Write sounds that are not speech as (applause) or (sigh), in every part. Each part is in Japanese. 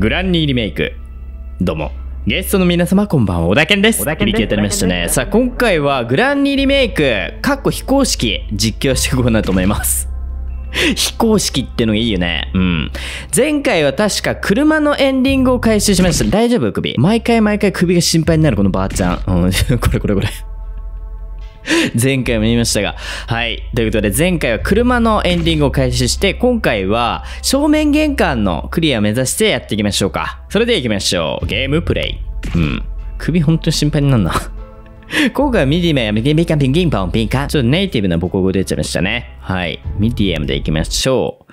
グランニーリメイク。どうも。ゲストの皆様こんばんは、小田健です。小田健でやりましたね。さあ、今回はグランニーリメイク、かっこ非公式、実況していこうかなと思います。(laughs) 非公式ってのがいいよね。うん。前回は確か車のエンディングを回収しました。大丈夫首。毎回毎回首が心配になるこのばあちゃん。うん、(laughs) これこれこれ。(laughs) 前回も言いましたが。はい。ということで、前回は車のエンディングを開始して、今回は正面玄関のクリアを目指してやっていきましょうか。それでは行きましょう。ゲームプレイ。うん。首本当に心配になるな。(laughs) 今回はミディアム、ピンピンカンピンピンポンピンカン。ちょっとネイティブな母ボ語出ちゃいましたね。はい。ミディアムで行きましょう。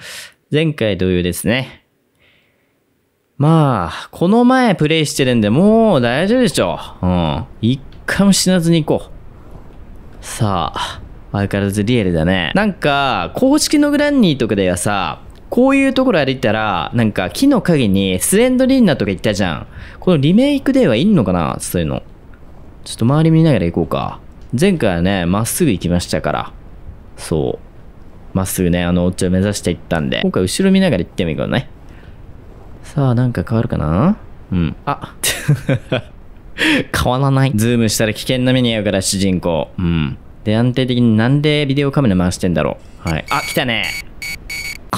前回同様ですね。まあ、この前プレイしてるんで、もう大丈夫でしょう。うん。一回も死なずに行こう。さあ、相変わらずリアルだね。なんか、公式のグランニーとかではさ、こういうところ歩いたら、なんか木の陰にスレンドリンナとか言ったじゃん。このリメイクデーはいんのかなそういうの。ちょっと周り見ながら行こうか。前回はね、まっすぐ行きましたから。そう。まっすぐね、あのお茶を目指して行ったんで。今回後ろ見ながら行ってもいいからね。さあ、なんか変わるかなうん。あ変 (laughs) わらない。ズームしたら危険な目に遭うから主人公。うん。で、安定的になんでビデオカメラ回してんだろう。はい。あ、来たね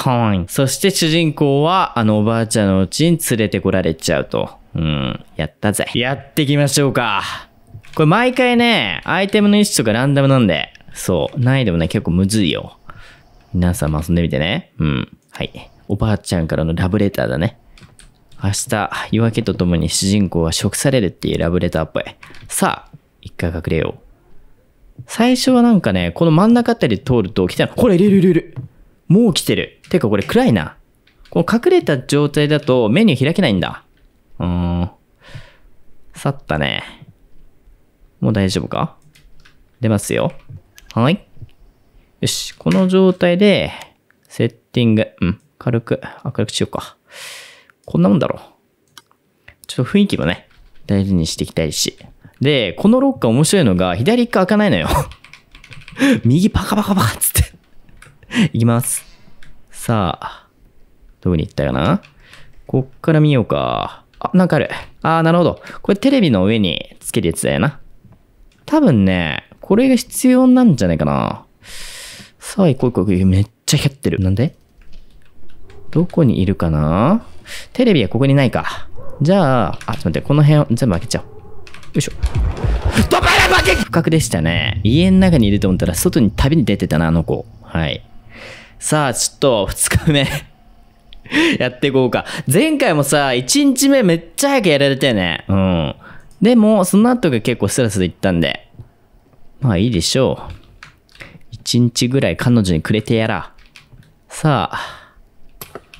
わいい。そして主人公は、あのおばあちゃんのうちに連れてこられちゃうと。うん。やったぜ。やっていきましょうか。これ毎回ね、アイテムの位置とかランダムなんで。そう。難易度もね、結構むずいよ。皆さんも遊んでみてね。うん。はい。おばあちゃんからのラブレターだね。明日、夜明けとともに主人公は食されるっていうラブレターっぽい。さあ、一回隠れよう。最初はなんかね、この真ん中あたり通ると来たの。これ、いるいるいるいる。もう来てる。てかこれ暗いな。この隠れた状態だとメニュー開けないんだ。うーん。去ったね。もう大丈夫か出ますよ。はい。よし。この状態で、セッティング。うん。軽く、明るくしようか。こんなもんだろう。ちょっと雰囲気もね、大事にしていきたいし。で、このロッカー面白いのが、左側開かないのよ。(laughs) 右パカパカパカっつっていきます。さあ、どこに行ったかなこっから見ようか。あ、なんかある。あー、なるほど。これテレビの上につけるやつだよな。多分ね、これが必要なんじゃないかな。さあ、行こう行こう行こう。めっちゃ光ってる。なんでどこにいるかなテレビはここにないか。じゃあ、あ、ちょっと待って、この辺を全部開けちゃおう。よいしょ。ドバラ負け不覚でしたね。家の中にいると思ったら、外に旅に出てたな、あの子。はい。さあ、ちょっと、2日目 (laughs) やっていこうか。前回もさ、1日目めっちゃ早くやられたよね。うん。でも、その後が結構スラスラいったんで。まあいいでしょう。1日ぐらい彼女にくれてやら。さあ。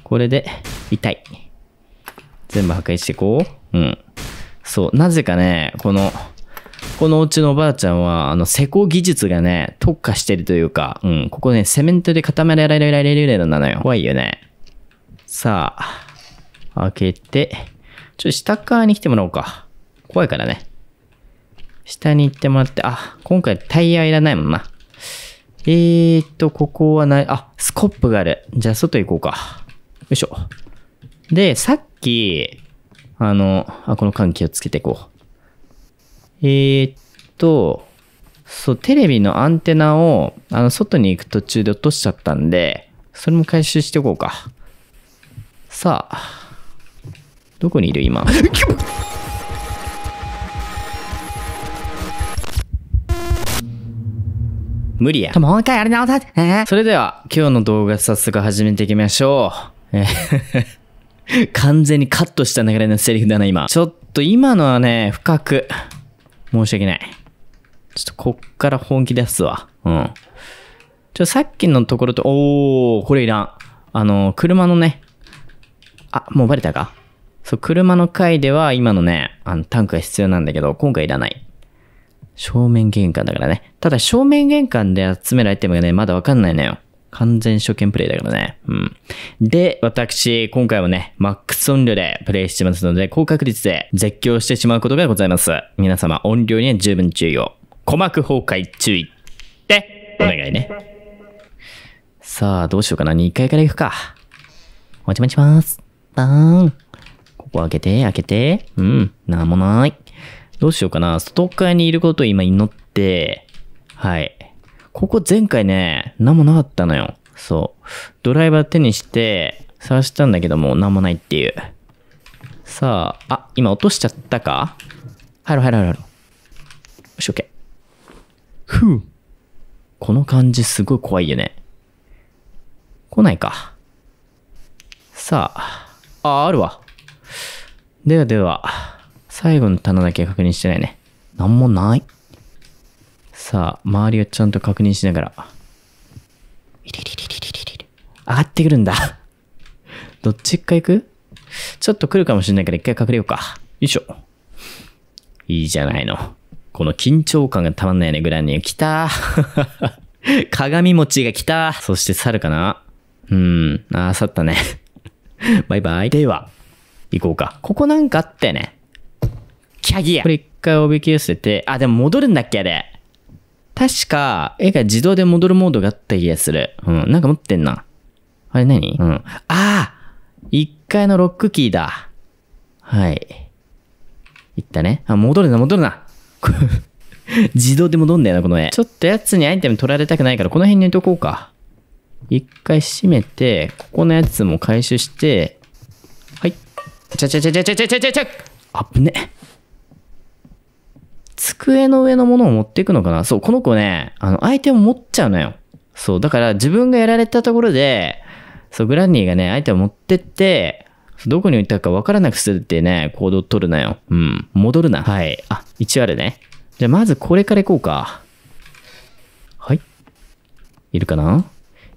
これで、痛い。全部破壊していこう。うん。そう。なぜかね、この、このお家のおばあちゃんは、あの、施工技術がね、特化してるというか、うん、ここね、セメントで固められるようなのよ。怖いよね。さあ、開けて、ちょ、っと下側に来てもらおうか。怖いからね。下に行ってもらって、あ、今回タイヤいらないもんな。えーっと、ここはない、あ、スコップがある。じゃあ、外行こうか。よいしょ。で、さっき、あの、あ、この換気をつけていこう。えー、っと、そう、テレビのアンテナを、あの、外に行く途中で落としちゃったんで、それも回収しておこうか。さあ、どこにいる今。(laughs) 無理や。もう一回やり直さ、えー、それでは、今日の動画早速始めていきましょう。(laughs) 完全にカットした流れのセリフだな、今。ちょっと今のはね、深く、申し訳ない。ちょっとこっから本気出すわ。うん。ちょ、さっきのところと、おー、これいらん。あの、車のね、あ、もうバレたかそう、車の回では今のね、あのタンクが必要なんだけど、今回いらない。正面玄関だからね。ただ正面玄関で集めるアイテムがね、まだわかんないのよ。完全初見プレイだけどね。うん。で、私、今回もね、マックス音量でプレイしてますので、高確率で絶叫してしまうことがございます。皆様、音量には十分注意を。鼓膜崩壊注意ってお願いね。さあ、どうしようかな。2階から行くか。おちまちます。バーン。ここ開けて、開けて。うん、なんもない。どうしようかな。ストカーにいることを今祈って、はい。ここ前回ね、なんもなかったのよ。そう。ドライバー手にして、探したんだけども、なんもないっていう。さあ、あ、今落としちゃったか入ろう入ろう入ろう。よし、OK。ふぅ。この感じすごい怖いよね。来ないか。さあ。あ、あるわ。ではでは、最後の棚だけ確認してないね。なんもない。さあ、周りをちゃんと確認しながら。上がってくるんだ。(laughs) どっち一回行くちょっと来るかもしれないから一回隠れようか。よいしょ。いいじゃないの。この緊張感がたまんないね、グランニュー。来たー (laughs) 鏡餅が来たそして猿かなうん。あー、去ったね。(laughs) バイバイ。では、行こうか。ここなんかあったよね。キャギア。これ一回おびき寄せて、あ、でも戻るんだっけあれ。確か、絵が自動で戻るモードがあった気がする。うん、なんか持ってんな。あれ何うん。ああ1階のロックキーだ。はい。いったね。あ、戻るな、戻るな。(laughs) 自動で戻んだよな、この絵。ちょっとやつにアイテム取られたくないから、この辺に置いとこうか。一回閉めて、ここのやつも回収して、はい。ちゃちゃちゃちゃちゃちゃちゃちゃちゃあぶね。机の上のものを持っていくのかなそう、この子ね、あの、相手を持っちゃうのよ。そう、だから自分がやられたところで、そう、グランニーがね、相手を持ってって、どこに置いたか分からなくするってね、行動を取るなよ。うん。戻るな。はい。あ、一応あるね。じゃまずこれから行こうか。はい。いるかな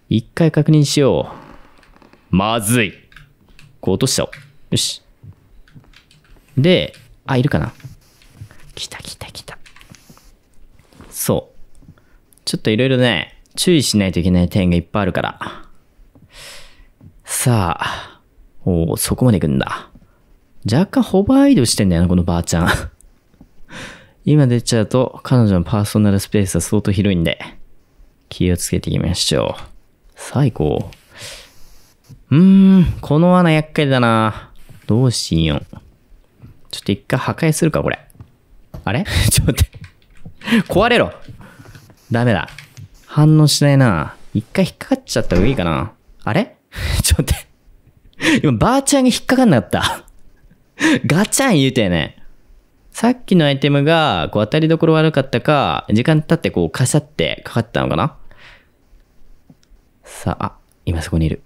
一回確認しよう。まずい。こう落としちゃおう。よし。で、あ、いるかな来た来た来た。そう。ちょっといろいろね、注意しないといけない点がいっぱいあるから。さあ、おお、そこまで行くんだ。若干ホバー移動してんだよな、このばあちゃん。(laughs) 今出ちゃうと、彼女のパーソナルスペースは相当広いんで、気をつけていきましょう。最高。うーん、この穴厄介だな。どうしよう。ちょっと一回破壊するか、これ。あれ (laughs) ちょっと待って壊れろダメだ。反応しないな。一回引っかかっちゃった方がいいかな。あれ (laughs) ちょっと待って。今、ばあちゃんが引っかかんなかった。ガチャン言うてね。さっきのアイテムが、こう、当たりどころ悪かったか、時間経ってこう、カシャってかかったのかなさあ、今そこにいる。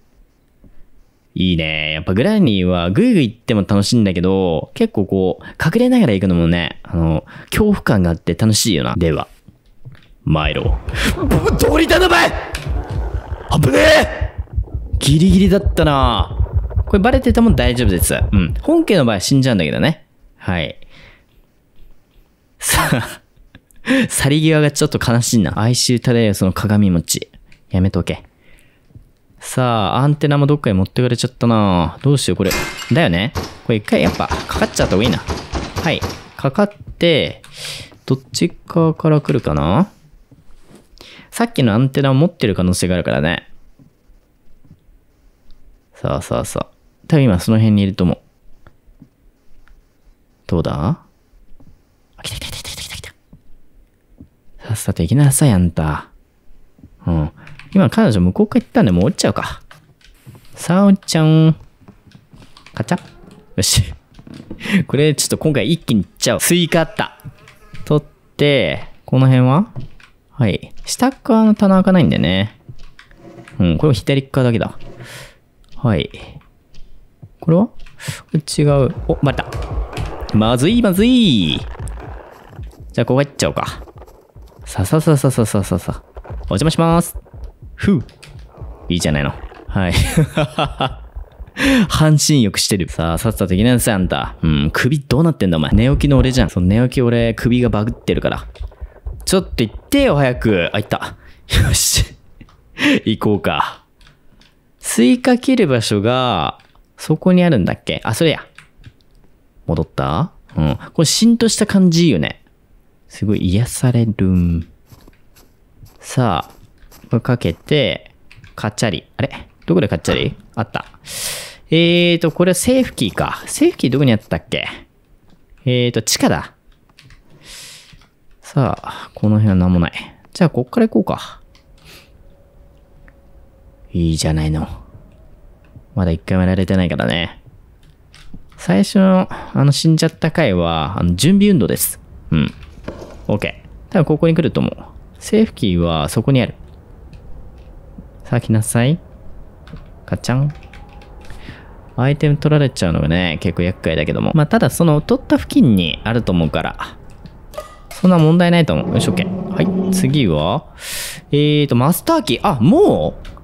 いいね。やっぱグラニーはグイグい行っても楽しいんだけど、結構こう、隠れながら行くのもね、あの、恐怖感があって楽しいよな。では、参ろう。通りたの前い危ねえギリギリだったなこれバレてても大丈夫です。うん。本家の場合死んじゃうんだけどね。はい。さあ、(laughs) 去り際がちょっと悲しいな。哀愁漂うその鏡餅。やめとけ。さあ、アンテナもどっかに持ってかれちゃったなどうしよう、これ。だよねこれ一回やっぱ、かかっちゃった方がいいな。はい。かかって、どっち側から来るかなさっきのアンテナを持ってる可能性があるからね。さあさあさあ。多分今その辺にいると思う。どうだあ、来た来た来た来た来た来た。さっさと行きなさい、あんた。うん。今彼女向こうから行ったんで、もう降りちゃうか。さあ、おっちゃん。カチャよし。(laughs) これ、ちょっと今回一気にいっちゃおう。スイカあった。取って、この辺ははい。下側の棚開かないんでね。うん、これも左側だけだ。はい。これは違う。お、待った。まずい、まずい。じゃあ、ここ入っちゃおうか。ささささささささ。お邪魔します。ふう。いいじゃないの。はい。(laughs) 半身浴してる。さあ、さっさと行きなさい、あんた。うん、首どうなってんだ、お前。寝起きの俺じゃん。その寝起き俺、首がバグってるから。ちょっと行ってよ、早く。あ、行った。よし。(laughs) 行こうか。スイカ切る場所が、そこにあるんだっけあ、それや。戻ったうん。これ、しんとした感じいいよね。すごい癒されるん。さあ、プかけて、カッチャリ。あれどこでカッチャリあった。えーと、これはセーフキーか。セーフキーどこにあったっけえーと、地下だ。さあ、この辺は何もない。じゃあ、こっから行こうか。いいじゃないの。まだ一回もやられてないからね。最初の、あの、死んじゃった回は、あの、準備運動です。うん。OK。多分ここに来ると思う。セーフキーはそこにある。さあ来なさい。ガチャン。アイテム取られちゃうのがね、結構厄介だけども。まあ、ただその取った付近にあると思うから、そんな問題ないと思う。よし、OK。はい、次は、えーと、マスターキー。あ、もう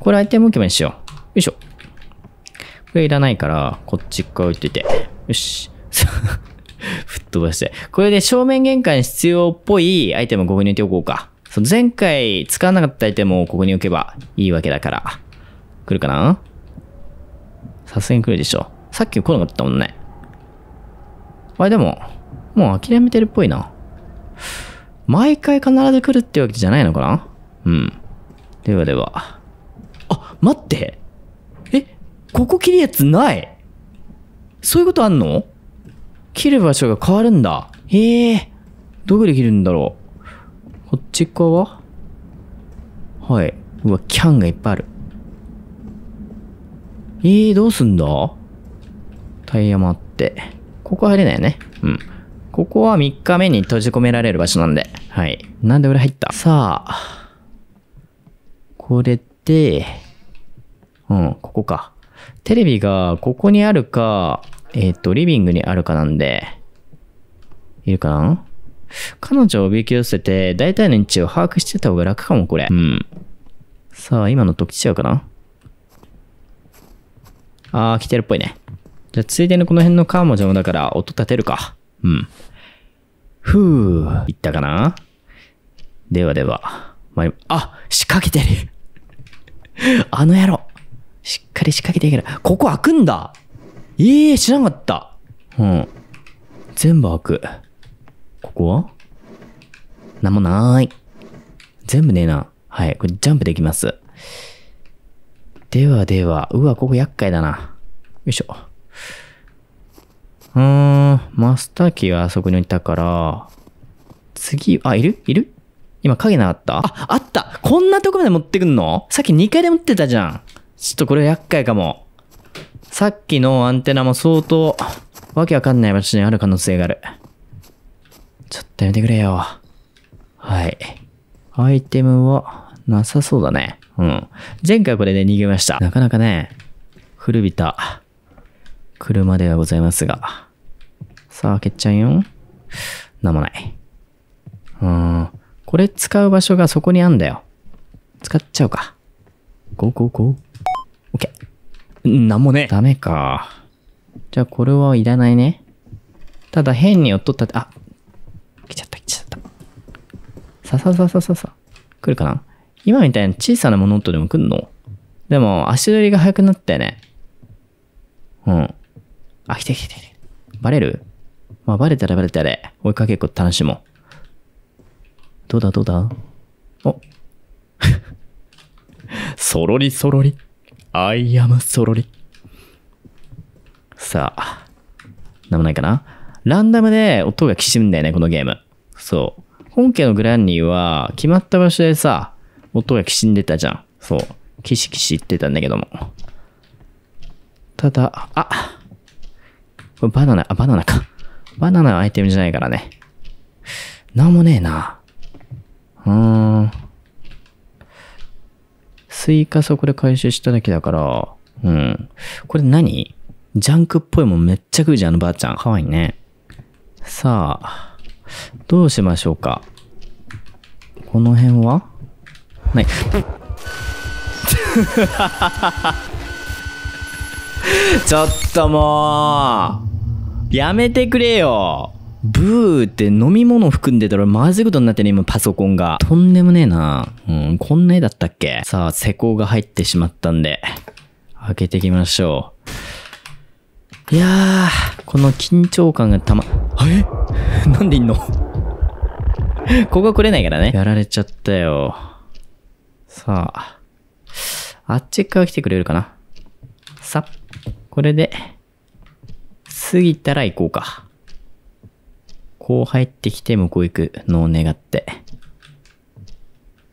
これアイテム置けばいいしよう。よいしょ。これいらないから、こっち側置いといて。よし。(laughs) 吹っ飛ばして。これで正面玄関に必要っぽいアイテムをここに置いておこうか。その前回使わなかったアイテムをここに置けばいいわけだから。来るかなさすがに来るでしょ。さっき来なかったもんね。あれでも、もう諦めてるっぽいな。毎回必ず来るってわけじゃないのかなうん。ではでは。あ、待ってえ、ここ切るやつないそういうことあんの切る場所が変わるんだ。へえー、どこで切るんだろうこっち側はい。うわ、キャンがいっぱいある。えー、どうすんだタイヤもあって。ここ入れないよね。うん。ここは3日目に閉じ込められる場所なんで。はい。なんで俺入ったさあ。これで、うん、ここか。テレビがここにあるか、えっ、ー、と、リビングにあるかなんで、いるかな彼女をおびき寄せて、大体の位置を把握してた方が楽かも、これ。うん。さあ、今のとちゃうかなあー、来てるっぽいね。じゃあ、ついでにこの辺のーも邪魔だから、音立てるか。うん。ふぅ、行ったかなではでは、まあ、あ、仕掛けてる (laughs) あの野郎しっかり仕掛けていける。ここ開くんだええー、知らなかった。うん。全部開く。ここはなんもなーい。全部ねえな。はい。これジャンプできます。ではでは。うわ、ここ厄介だな。よいしょ。うーん。マスターキーがあそこに置いたから、次、あ、いるいる今影なかったあ、あったこんなとこまで持ってくんのさっき2階で持ってたじゃん。ちょっとこれ厄介かも。さっきのアンテナも相当、わけわかんない場所にある可能性がある。ちょっとやめてくれよ。はい。アイテムはなさそうだね。うん。前回これで逃げました。なかなかね、古びた車ではございますが。さあ、開けちゃうよ。なんもない。うん。これ使う場所がそこにあんだよ。使っちゃうか。555。ケー。なんもねダメか。じゃあこれはいらないね。ただ変に寄っとったって、あ、来ちゃった来ちゃったささささささ来るかな今みたいな小さな物音でも来んのでも足取りが速くなったよねうんあ来て来て来てバレるまあバレたらバレたで追いかけっこ楽しもうどうだどうだお (laughs) そろりそろりアイアムそろりさあなんもないかなランダムで音がきしむんだよね、このゲーム。そう。本家のグランニーは、決まった場所でさ、音がきしんでたじゃん。そう。キシキシ言ってたんだけども。ただ、あこれバナナ、あ、バナナか。バナナはアイテムじゃないからね。なんもねえな。うーん。スイカそこで回収しただけだから、うん。これ何ジャンクっぽいもんめっちゃ食うじゃん、あのばあちゃん。かわいいね。さあ。どうしましょうかこの辺はない (laughs) ちょっともうやめてくれよブーって飲み物含んでたらまずいことになってね、今パソコンが。とんでもねえな。うん、こんな絵だったっけさあ、施工が入ってしまったんで、開けていきましょう。いやー、この緊張感がたま、え (laughs) なんでいんのここが来れないからね。やられちゃったよ。さあ。あっち側来てくれるかな。さ、これで、過ぎたら行こうか。こう入ってきて向こう行くのを願って。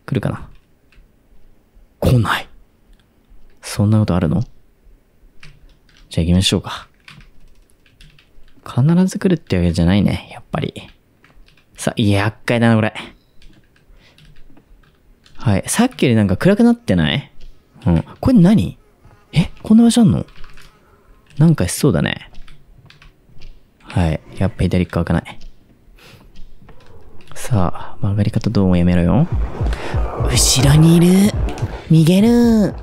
来るかな来ない。そんなことあるのじゃあ行きましょうか。必ず来るってわけじゃないね、やっぱり。さ、厄介だな、これ。はい。さっきよりなんか暗くなってないうん。これ何えこんな場所あんのなんかしそうだね。はい。やっぱ左側かない。さあ、曲がり方どうもやめろよ。後ろにいる逃げる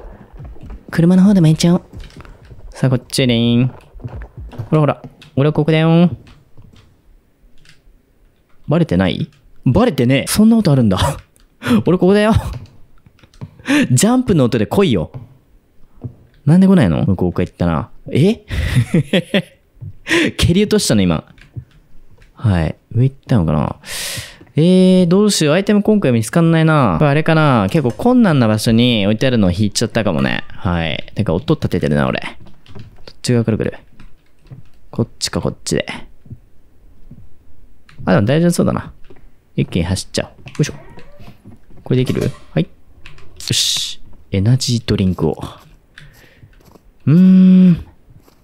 車の方でもっちゃおう。さあ、こっちでーん。ほらほら。俺はここだよ。バレてないバレてねえ。そんなことあるんだ。(laughs) 俺ここだよ。ジャンプの音で来いよ。なんで来ないの向こうから行ったな。え (laughs) 蹴り落としたの今。はい。上行ったのかなえー、どうしよう。アイテム今回見つかんないな。これあれかな結構困難な場所に置いてあるのを引いちゃったかもね。はい。なんか、音立ててるな、俺。どっち側から来るこっちかこっちで。あ、でも大丈夫そうだな。一気に走っちゃう。よいしょ。これできるはい。よし。エナジードリンクを。うーん。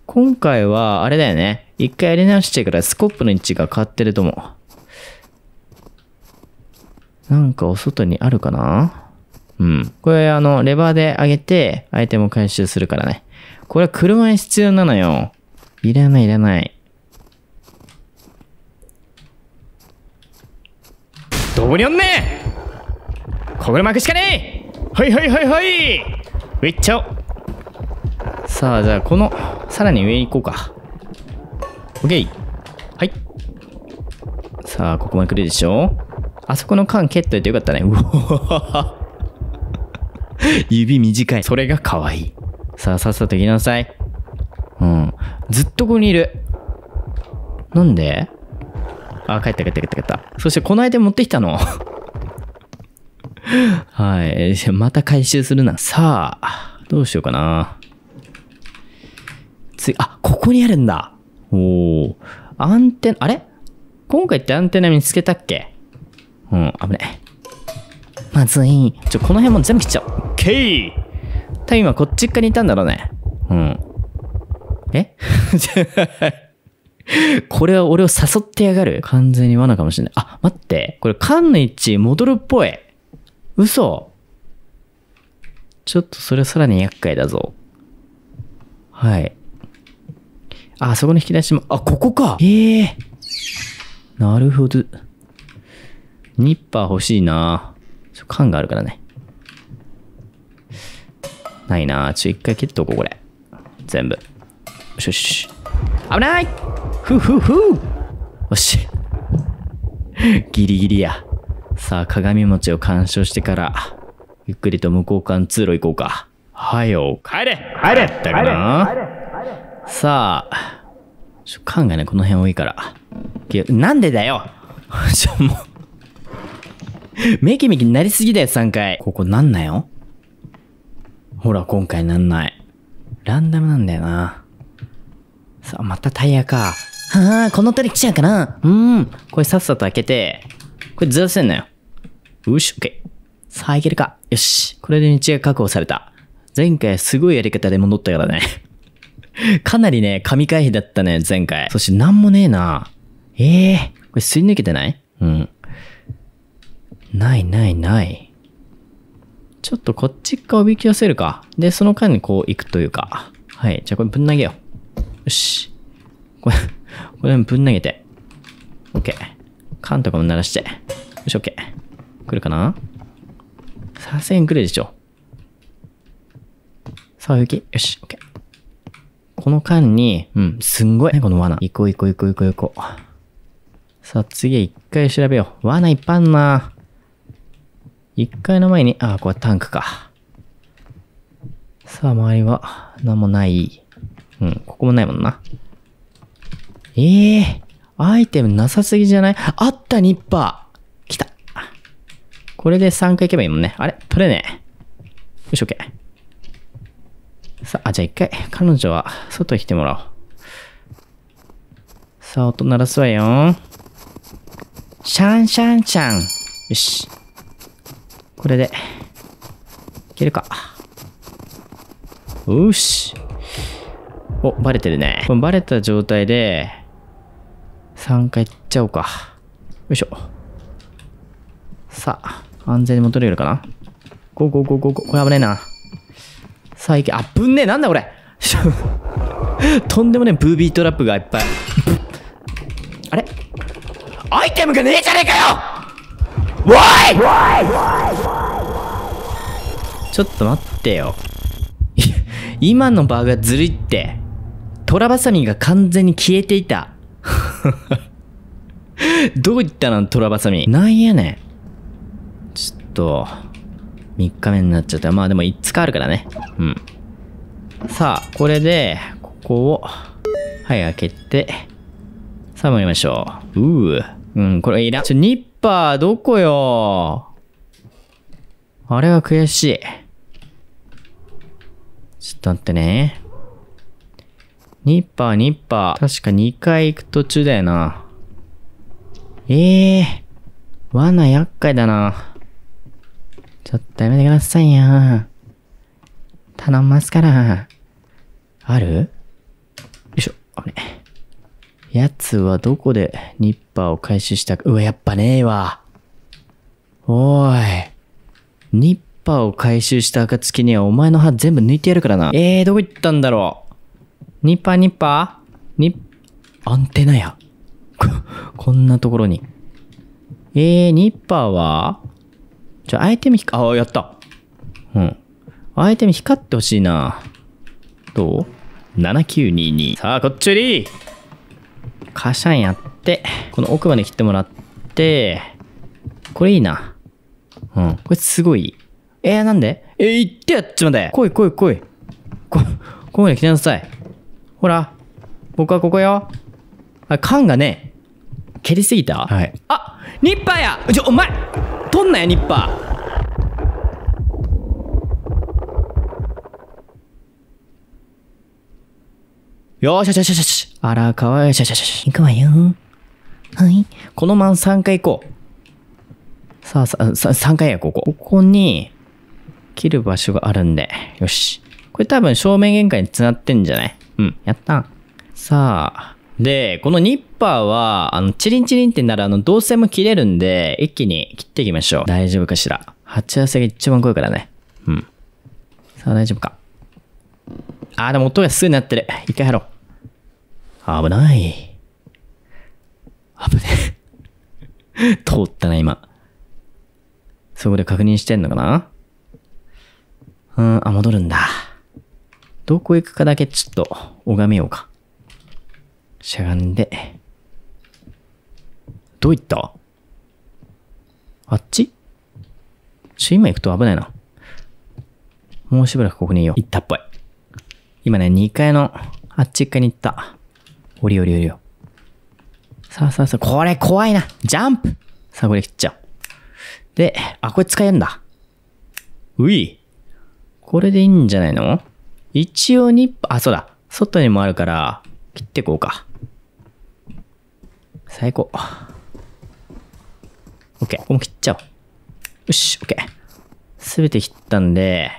今回は、あれだよね。一回やり直してからスコップの位置が変わってると思う。なんかお外にあるかなうん。これ、あの、レバーで上げて、アイテムを回収するからね。これは車に必要なのよ。いらない、いらない。どうにょんねこぐれまくしかねえはいはいはいはい上っちゃおうさあ、じゃあこの、さらに上行こうか。オッケーはい。さあ、ここまで来るでしょあそこの缶蹴っといてよかったね。うお指短い。それが可愛い。さあ、さっさと行きなさい。うん。ずっとここにいる。なんであ、帰った帰った帰った帰った。そしてこの間持ってきたの。(laughs) はい。また回収するな。さあ、どうしようかな。次、あ、ここにあるんだ。おお。アンテナ、あれ今回ってアンテナ見つけたっけうん、危ねえ。まずい。ちょ、この辺も全部切っちゃおう。OK! 多分今こっち側にいたんだろうね。うん。え (laughs) これは俺を誘ってやがる完全に罠かもしれない。あ、待って。これ、カンの位置戻るっぽい。嘘。ちょっとそれさらに厄介だぞ。はい。あ、そこの引き出しも、あ、ここかええー、なるほど。ニッパー欲しいな缶があるからね。ないなちょ、一回切っとこう、これ。全部。しよし。危ないふふふよし。ギリギリや。さあ、鏡餅を鑑賞してから、ゆっくりと向こう間通路行こうか。はよ、帰れ帰れってかなさあ、ちょ、缶がね、この辺多いから。なんでだよ (laughs) ちょ、もうめきめきになりすぎだよ、3回。ここなんなよほら、今回なんない。ランダムなんだよな。さあ、またタイヤか。はあ、この鳥来ちゃうかなうん。これさっさと開けて、これずらせんなよ。よし、オッケー。さあ、いけるか。よし。これで道が確保された。前回すごいやり方で戻ったからね。(laughs) かなりね、神回避だったね、前回。そしてなんもねえな。ええー、これすり抜けてないうん。ないないない。ちょっとこっち側おびき寄せるか。で、その間にこう行くというか。はい。じゃあこれぶん投げよう。よし。これ、これもぶん投げて。OK。缶とかも鳴らして。よし、OK。来るかなさすがに来るでしょ。さあ、行き。よし、OK。この間に、うん、すんごいね、この罠。行こう行こう行こう行こう行こう。さあ、次は一回調べよう。罠いっぱいあんな。一回の前に、あ、これタンクか。さあ、周りは、なんもない。うん、ここもないもんな。ええー、アイテムなさすぎじゃないあったニッパー来た。これで3回行けばいいもんね。あれ取れねえ。よし、OK。さあ、じゃあ一回、彼女は外へ来てもらおう。さあ、音鳴らすわよ。シャンシャンシャン。よし。これで、いけるか。よし。お、バレてるね。バレた状態で、3回行っちゃおうか。よいしょ。さあ、安全に戻れるかなこーゴーゴーゴーゴー。これ危ないな。さあ、いけ。あ、ぶんねえ。なんだこれ。(laughs) とんでもねえブービートラップがいっぱい。あれアイテムがねえじゃねえかよおいちょっと待ってよ。今のバグがずるいって。トラバサミが完全に消えていた。(laughs) どういったのトラバサミ。なんやねん。ちょっと、3日目になっちゃった。まあでも5日あるからね。うん。さあ、これで、ここを、はい、開けて、さあ参りましょう。うー。うん、これいらん。ちょ、ニッパー、どこよあれは悔しい。ちょっと待ってね。ニッパー、ニッパー。確か2回行く途中だよな。ええー。罠厄介だな。ちょっとやめてくださいよ。頼んますから。あるよいしょ、あれ。やつはどこでニッパーを回収したか。うわ、やっぱねえわ。おーい。ニッパーを回収した暁にはお前の歯全部抜いてやるからな。ええー、どこ行ったんだろう。ニッパーニッパーニッ、アンテナや。(laughs) こんなところに。えー、ニッパーはじゃアイテム光、あ、やった。うん。アイテム光ってほしいな。どう ?7922。さあ、こっちよりカシャンやって、この奥まで切ってもらって、これいいな。うん。これすごい。えー、なんでえー、行ってやっちまで来い来い来い。こ、ここまで来なさい。ほら、僕はここよ。あ、缶がね、蹴りすぎたはい。あニッパーやちょ、お前取んなよ、ニッパー。よしよしよしよし。あら、かわいい。よしよしよしゃ行くわよ。はい。このまん3回行こう。さあ、さ、3回や、ここ。ここに、切る場所があるんで。よし。これ多分正面玄関に繋ってんじゃないうん、やった。さあ、で、このニッパーは、あの、チリンチリンってなるあの、導線も切れるんで、一気に切っていきましょう。大丈夫かしら。鉢合わせが一番濃いからね。うん。さあ、大丈夫か。あでも音がすぐなってる。一回やろう。危ない。危ね (laughs) 通ったな、今。そこで確認してんのかなうん、あ、戻るんだ。どこ行くかだけちょっと拝めようか。しゃがんで。どういったあっちちょ、今行くと危ないな。もうしばらくここにいよう。行ったっぽい。今ね、2階のあっち階に行った。降りよ降りよう降りよさあさあさあ、これ怖いな。ジャンプさあ、これ切っちゃおう。で、あ、これ使えるんだ。うい。これでいいんじゃないの一応に、あ、そうだ。外にもあるから、切ってこうか。最高。オッここも切っちゃおう。よし、オッケー。すべて切ったんで、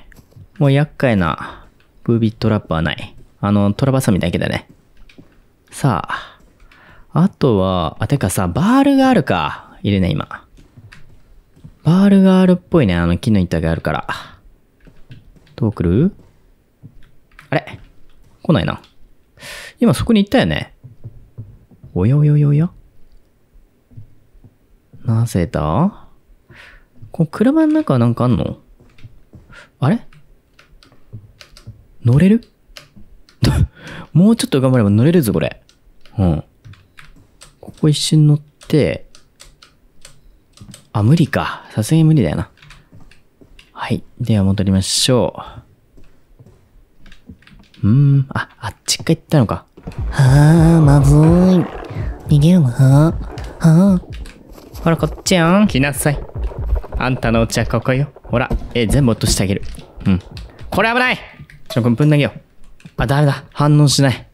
もう厄介なブービートラップはない。あの、トラバサミだけだね。さあ。あとは、あ、てかさ、バールがあるか。いるね、今。バールがあるっぽいね。あの木の板があるから。どう来るあれ来ないな。今そこに行ったよね。おやおやおやおやなぜだこの車の中はなんかあんのあれ乗れる (laughs) もうちょっと頑張れば乗れるぞ、これ。うん。ここ一瞬乗って、あ、無理か。さすがに無理だよな。はい。では戻りましょう。うーん、あ、あっちっか行ったのか。はあ、まずい。逃げるわ。はあ。ほら、こっちよ。ん。来なさい。あんたのお茶ここよ。ほら、え、全部落としてあげる。うん。これ危ないちょ、このぶん投げよう。あ、ダメだ。反応しない。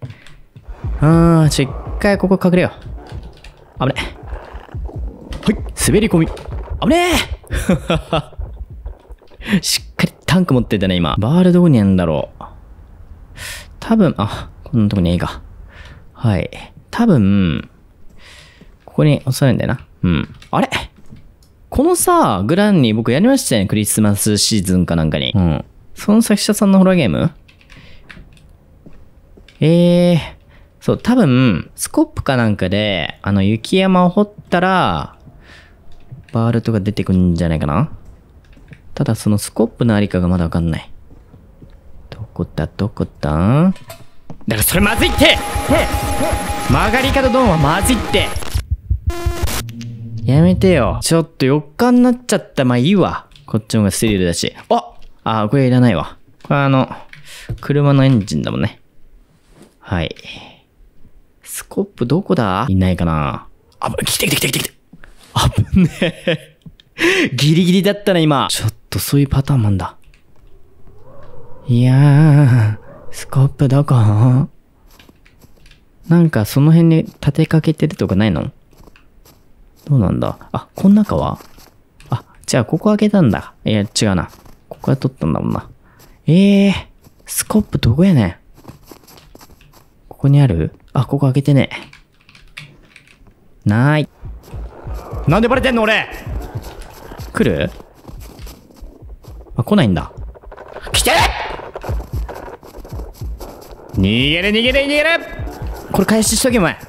うーん、ちょ、一回ここ隠れよう。危ねはい、滑り込み。危ねえ (laughs) しっかりタンク持ってたね、今。バールどこにあるんだろう。多分、あ、こんなとこにいか。はい。多分、ここに押さえるんだよな。うん。あれこのさ、グランに僕やりましたよね。クリスマスシーズンかなんかに。うん。その作者さんのホラーゲームええー、そう、多分、スコップかなんかで、あの、雪山を掘ったら、バールとか出てくんじゃないかなただ、そのスコップのありかがまだわかんない。こだどこだだからそれまずいって曲がり角ドンはまずいってやめてよ。ちょっと4日になっちゃった。まあいいわ。こっちの方がスリルだし。ああこれいらないわ。これあの、車のエンジンだもんね。はい。スコップどこだいないかなあぶ、来て来て来て来て来て。あぶねえ。(laughs) ギリギリだったな、今。ちょっとそういうパターンなんだ。いやー、スコップどこなんかその辺に立てかけてるとかないのどうなんだあ、こん中はあ、じゃあここ開けたんだ。いや、違うな。ここは取ったんだもんな。えー、スコップどこやねん。ここにあるあ、ここ開けてねえ。なーい。なんでバレてんの俺来るあ、来ないんだ。来て逃げれ逃げれ逃げれこれ開始しとけお前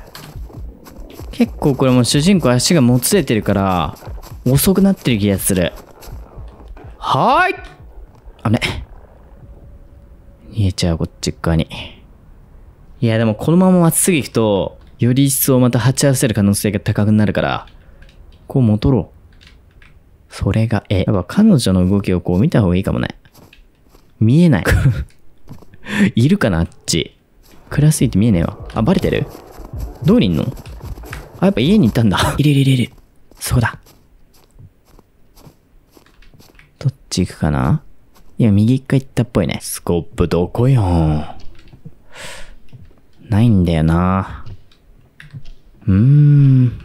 結構これもう主人公足がもつれてるから遅くなってる気がするはーいあれ逃げちゃうこっち側にいやでもこのまままっすぐ行くとより一層また鉢合わせる可能性が高くなるからこう戻ろうそれがえやっぱ彼女の動きをこう見た方がいいかもね見えない (laughs) (laughs) いるかなあっち。暗すぎて見えねえわ。あ、バレてるどうにいんのあ、やっぱ家に行ったんだ。入 (laughs) れる入れる。そうだ。どっち行くかな今右一回行ったっぽいね。スコップどこよないんだよなうーん。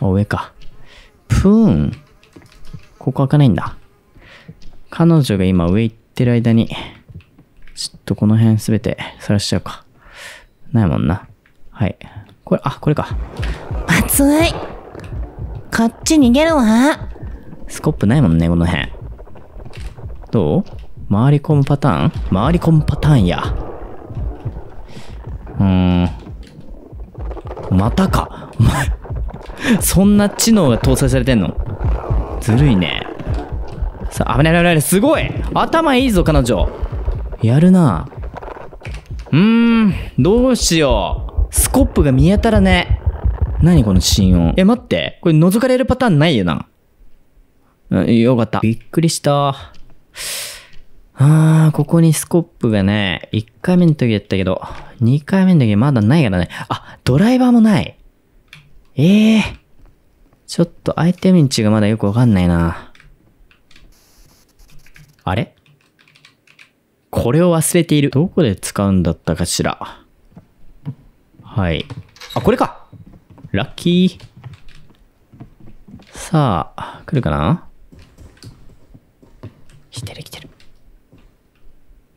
あ、上か。プーン。ここ開かないんだ。彼女が今上行ってる間に、ちょっとこの辺すべて晒しちゃうか。ないもんな。はい。これ、あ、これか。熱いこっち逃げるわスコップないもんね、この辺。どう回り込むパターン回り込むパターンや。うーん。またか。お (laughs) 前そんな知能が搭載されてんのずるいね。さあ、危ない危ない危ない。すごい頭いいぞ、彼女。やるなうーん、どうしよう。スコップが見当たらね何この心音。え、待って。これ覗かれるパターンないよな。うん、よかった。びっくりした。あー、ここにスコップがね、1回目の時やったけど、2回目の時まだないからね。あ、ドライバーもない。ええー、ちょっと相手ミンチがまだよくわかんないな。あれこれを忘れている。どこで使うんだったかしら。はい。あ、これかラッキー。さあ、来るかな来てる来てる。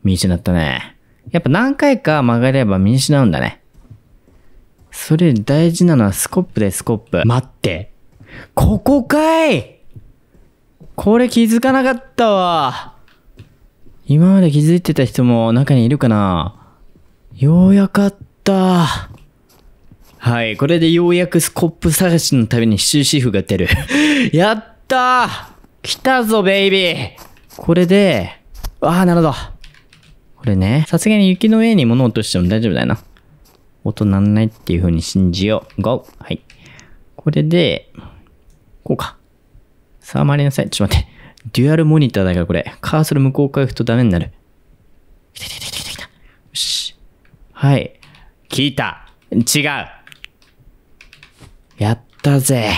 見失ったね。やっぱ何回か曲がれば見失うんだね。それ大事なのはスコップでスコップ。待って。ここかいこれ気づかなかったわ。今まで気づいてた人も中にいるかなようやかった。はい。これでようやくスコップ探しのために終止符が出る。(laughs) やった来たぞ、ベイビーこれで、ああ、なるほど。これね、さすがに雪の上に物を落としても大丈夫だよな。音なんないっていう風に信じよう。GO! はい。これで、こうか。さあ、回りなさい。ちょっと待って。デュアルモニターだからこれ。カーソル向こうからくとダメになる。来た来た来た来た来た。よし。はい。聞いた。違う。やったぜ。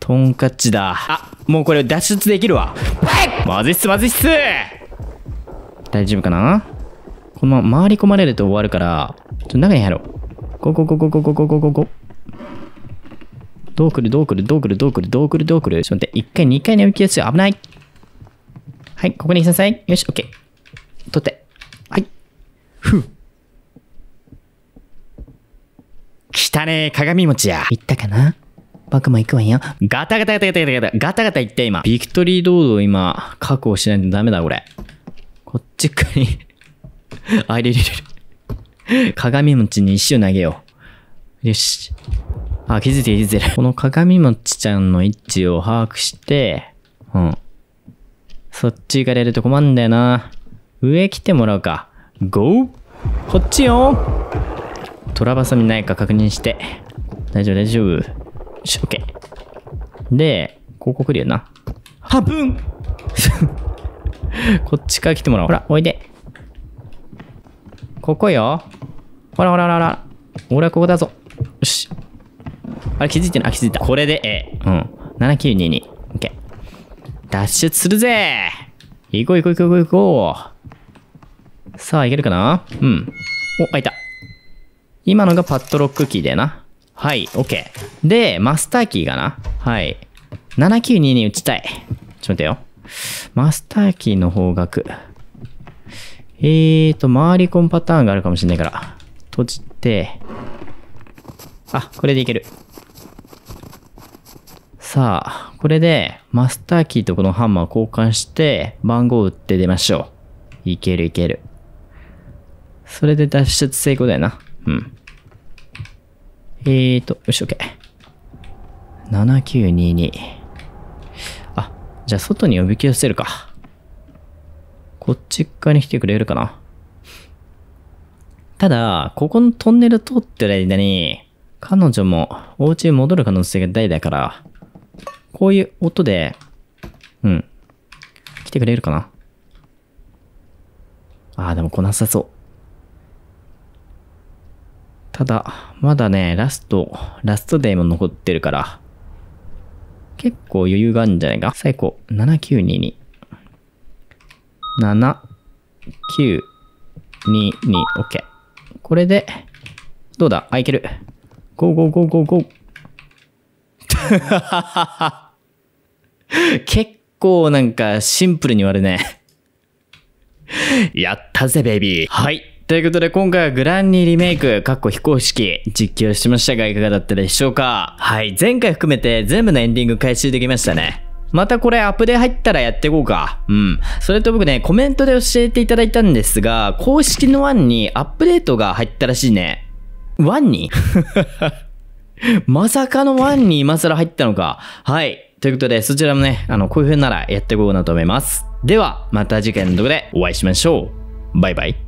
トンカッチだ。あ、もうこれ脱出できるわ。まずいっす、まずいっす大丈夫かなこのまま回り込まれると終わるから、ちょっと中に入ろう。ここここここここここ。どうくるどうくるどう来るどう来るどう来るどうくるどうるちょっと待って、一回二回に浮きやすい。危ないはい、ここにしてさい。よし、OK。取って。はい。ふう。汚ねえ鏡餅や。行ったかな僕も行くわよ。ガタガタガタガタガタガタ。ガタガタ言って今。ビクトリーロードを今、確保しないとダメだ、これ。こっちかに (laughs) あ、入れる入れる。鏡餅に石を投げよう。よし。あ、気づいて気づいてる。この鏡餅ちゃんの位置を把握して、うん。そっち行かれると困るんだよな。上来てもらうか。GO! こっちよトラバサミないか確認して。大丈夫、大丈夫。よし、OK。で、ここ来るよな。はぶん (laughs) こっちから来てもらおう。ほら、おいで。ここよ。ほらほらほらほら。俺はここだぞ。よし。あれ気づいてないあ、気づいた。これで、え、うん。7922。OK。脱出するぜ行こう行こう行こう行こうさあ、いけるかなうん。お、開いた。今のがパッドロックキーだよな。はい、オッケー。で、マスターキーがな。はい。792に打ちたい。ちょっと待ってよ。マスターキーの方角。えーと、回り込むパターンがあるかもしれないから。閉じて。あ、これでいける。さあ、これでマスターキーとこのハンマー交換して番号を打って出ましょう。いけるいける。それで脱出成功だよな。うん。えーと、よし、OK。7922。あ、じゃあ外に呼び寄せるか。こっち側に来てくれるかな。ただ、ここのトンネル通ってる間に、彼女もお家に戻る可能性が大だから、こういう音で、うん。来てくれるかなああ、でも来なさそう。ただ、まだね、ラスト、ラストデーも残ってるから、結構余裕があるんじゃないか最高。7922。7922。OK。これで、どうだあ、いける。ゴーゴーゴーゴーゴー。結構なんかシンプルに割るね。やったぜ、ベイビー。はい。ということで、今回はグランニーリメイク、かっこ非公式、実況しましたが、いかがだったでしょうかはい。前回含めて全部のエンディング回収できましたね。またこれアップデ入ったらやっていこうか。うん。それと僕ね、コメントで教えていただいたんですが、公式の1にアップデートが入ったらしいね。1に (laughs) まさかの1に今更入ったのか。はい。ということで、そちらもね、あの、こういう風ならやっていこうかなと思います。では、また次回の動画でお会いしましょう。バイバイ。